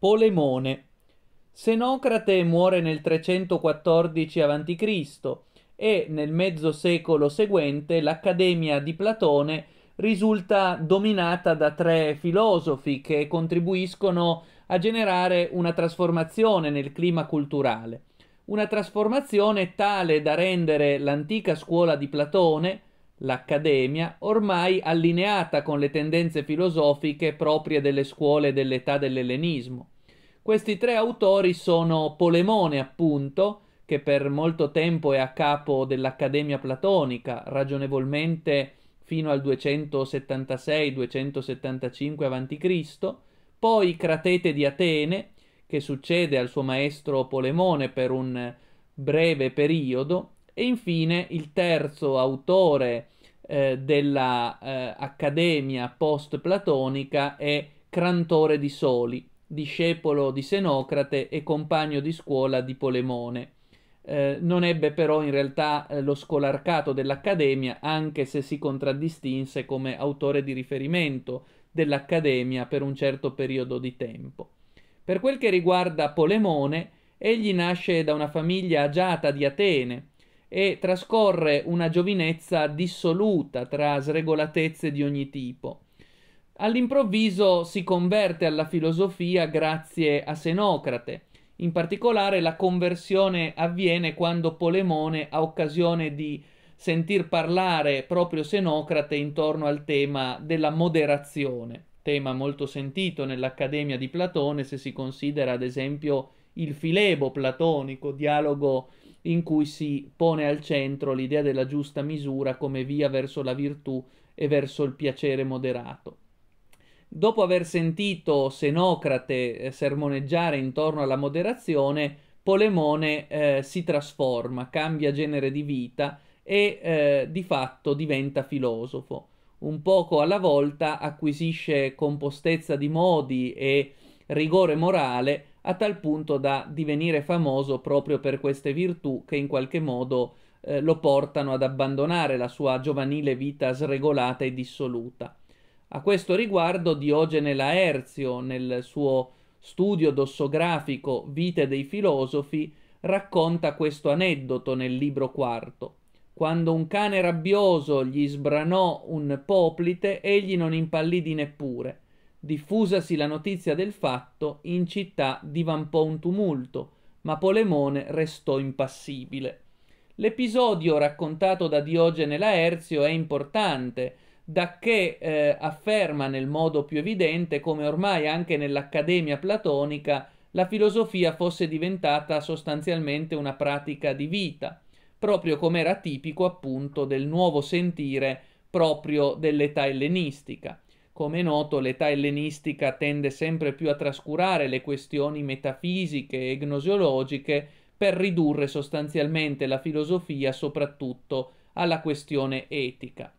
Polemone. Senocrate muore nel 314 a.C. e nel mezzo secolo seguente l'Accademia di Platone risulta dominata da tre filosofi che contribuiscono a generare una trasformazione nel clima culturale. Una trasformazione tale da rendere l'antica scuola di Platone l'Accademia, ormai allineata con le tendenze filosofiche proprie delle scuole dell'età dell'ellenismo. Questi tre autori sono Polemone, appunto, che per molto tempo è a capo dell'Accademia platonica, ragionevolmente fino al 276-275 a.C., poi Cratete di Atene, che succede al suo maestro Polemone per un breve periodo, e infine il terzo autore eh, dell'Accademia eh, post-platonica è Crantore di Soli, discepolo di Senocrate e compagno di scuola di Polemone. Eh, non ebbe però in realtà eh, lo scolarcato dell'Accademia, anche se si contraddistinse come autore di riferimento dell'Accademia per un certo periodo di tempo. Per quel che riguarda Polemone, egli nasce da una famiglia agiata di Atene, e trascorre una giovinezza dissoluta tra sregolatezze di ogni tipo. All'improvviso si converte alla filosofia grazie a Senocrate. In particolare la conversione avviene quando Polemone ha occasione di sentir parlare proprio Senocrate intorno al tema della moderazione, tema molto sentito nell'Accademia di Platone se si considera ad esempio il Filebo platonico, dialogo in cui si pone al centro l'idea della giusta misura come via verso la virtù e verso il piacere moderato. Dopo aver sentito Senocrate eh, sermoneggiare intorno alla moderazione, Polemone eh, si trasforma, cambia genere di vita e eh, di fatto diventa filosofo. Un poco alla volta acquisisce compostezza di modi e rigore morale a tal punto da divenire famoso proprio per queste virtù che in qualche modo eh, lo portano ad abbandonare la sua giovanile vita sregolata e dissoluta. A questo riguardo Diogene Laerzio, nel suo studio dossografico Vite dei filosofi, racconta questo aneddoto nel libro quarto. Quando un cane rabbioso gli sbranò un poplite, egli non impallidì neppure. Diffusasi la notizia del fatto, in città divampò un tumulto, ma Polemone restò impassibile. L'episodio raccontato da Diogene Laerzio è importante, da che eh, afferma nel modo più evidente come ormai anche nell'Accademia platonica la filosofia fosse diventata sostanzialmente una pratica di vita, proprio come era tipico appunto del nuovo sentire proprio dell'età ellenistica. Come è noto, l'età ellenistica tende sempre più a trascurare le questioni metafisiche e gnosiologiche per ridurre sostanzialmente la filosofia soprattutto alla questione etica.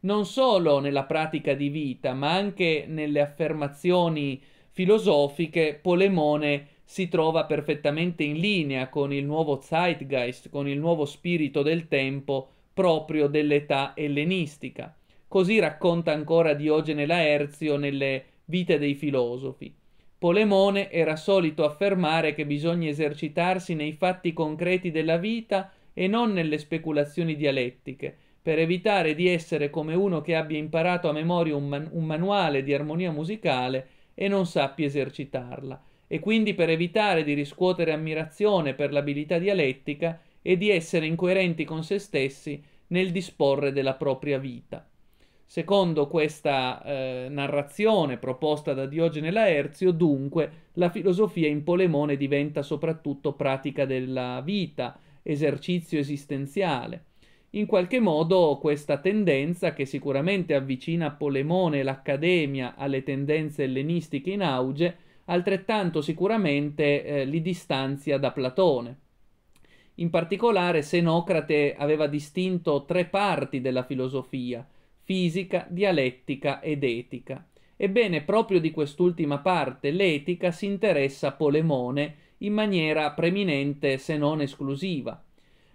Non solo nella pratica di vita, ma anche nelle affermazioni filosofiche, Polemone si trova perfettamente in linea con il nuovo zeitgeist, con il nuovo spirito del tempo proprio dell'età ellenistica. Così racconta ancora Diogene Laerzio nelle Vite dei filosofi. Polemone era solito affermare che bisogna esercitarsi nei fatti concreti della vita e non nelle speculazioni dialettiche, per evitare di essere come uno che abbia imparato a memoria un, man- un manuale di armonia musicale e non sappia esercitarla, e quindi per evitare di riscuotere ammirazione per l'abilità dialettica e di essere incoerenti con se stessi nel disporre della propria vita. Secondo questa eh, narrazione proposta da Diogene Laerzio, dunque, la filosofia in Polemone diventa soprattutto pratica della vita, esercizio esistenziale. In qualche modo questa tendenza, che sicuramente avvicina Polemone e l'Accademia alle tendenze ellenistiche in auge, altrettanto sicuramente eh, li distanzia da Platone. In particolare Senocrate aveva distinto tre parti della filosofia – fisica, dialettica ed etica. Ebbene, proprio di quest'ultima parte, l'etica, si interessa Polemone in maniera preminente se non esclusiva.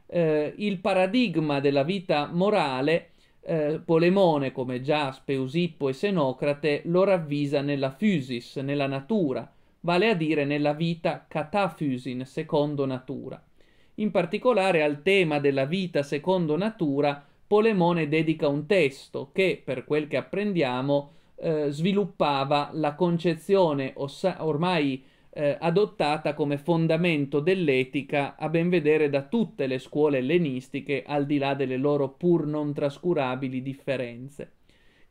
Eh, il paradigma della vita morale, eh, Polemone, come già Speusippo e Senocrate, lo ravvisa nella physis, nella natura, vale a dire nella vita cataphysin, secondo natura. In particolare al tema della vita secondo natura Polemone dedica un testo che, per quel che apprendiamo, eh, sviluppava la concezione ossa- ormai eh, adottata come fondamento dell'etica a ben vedere da tutte le scuole ellenistiche, al di là delle loro pur non trascurabili differenze.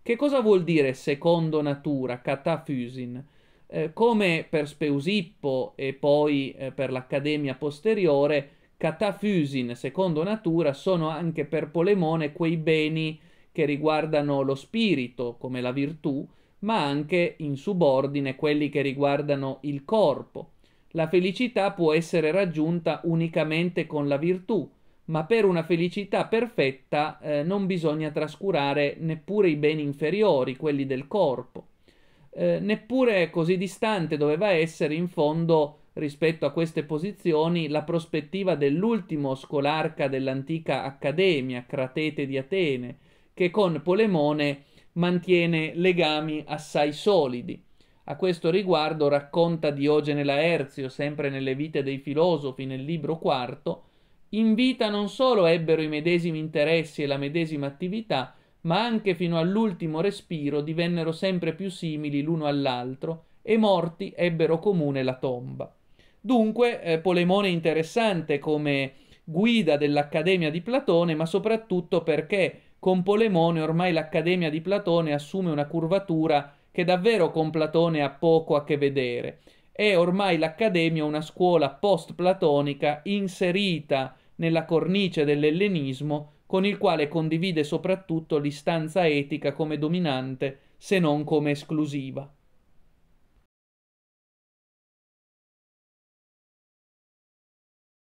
Che cosa vuol dire secondo natura, cataphysin? Eh, come per Speusippo e poi eh, per l'Accademia posteriore, Catafusin, secondo natura, sono anche per Polemone quei beni che riguardano lo spirito, come la virtù, ma anche in subordine quelli che riguardano il corpo. La felicità può essere raggiunta unicamente con la virtù, ma per una felicità perfetta eh, non bisogna trascurare neppure i beni inferiori, quelli del corpo. Eh, neppure così distante doveva essere in fondo rispetto a queste posizioni la prospettiva dell'ultimo scolarca dell'antica accademia, Cratete di Atene, che con Polemone mantiene legami assai solidi. A questo riguardo racconta Diogene Laerzio, sempre nelle vite dei filosofi, nel libro quarto, in vita non solo ebbero i medesimi interessi e la medesima attività, ma anche fino all'ultimo respiro divennero sempre più simili l'uno all'altro e morti ebbero comune la tomba. Dunque, eh, Polemone è interessante come guida dell'Accademia di Platone, ma soprattutto perché con Polemone ormai l'Accademia di Platone assume una curvatura che davvero con Platone ha poco a che vedere. È ormai l'Accademia una scuola post-platonica inserita nella cornice dell'ellenismo con il quale condivide soprattutto l'istanza etica come dominante se non come esclusiva.